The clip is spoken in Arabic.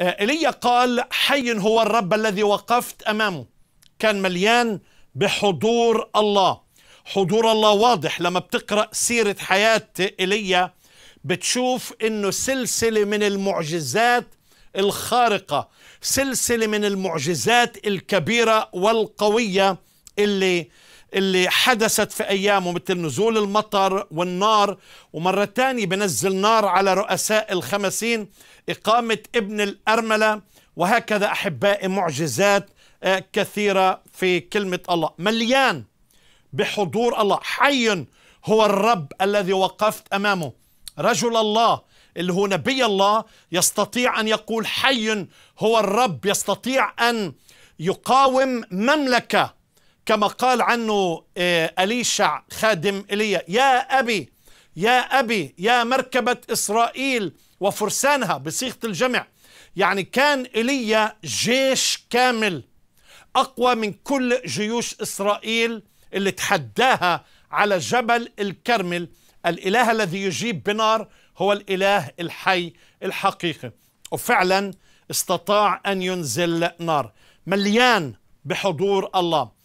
ايليا آه، قال حي هو الرب الذي وقفت امامه كان مليان بحضور الله حضور الله واضح لما بتقرا سيره حياه ايليا بتشوف انه سلسله من المعجزات الخارقه سلسله من المعجزات الكبيره والقويه اللي اللي حدثت في أيامه مثل نزول المطر والنار ومرة تانية بنزل نار على رؤساء الخمسين إقامة ابن الأرملة وهكذا أحبائي معجزات آه، كثيرة في كلمة الله مليان بحضور الله حي هو الرب الذي وقفت أمامه رجل الله اللي هو نبي الله يستطيع أن يقول حي هو الرب يستطيع أن يقاوم مملكة كما قال عنه آه، أليشع خادم إيليا يا أبي يا أبي يا مركبة إسرائيل وفرسانها بصيغة الجمع يعني كان إيليا جيش كامل أقوى من كل جيوش إسرائيل اللي تحداها على جبل الكرمل الإله الذي يجيب بنار هو الإله الحي الحقيقي وفعلا استطاع أن ينزل نار مليان بحضور الله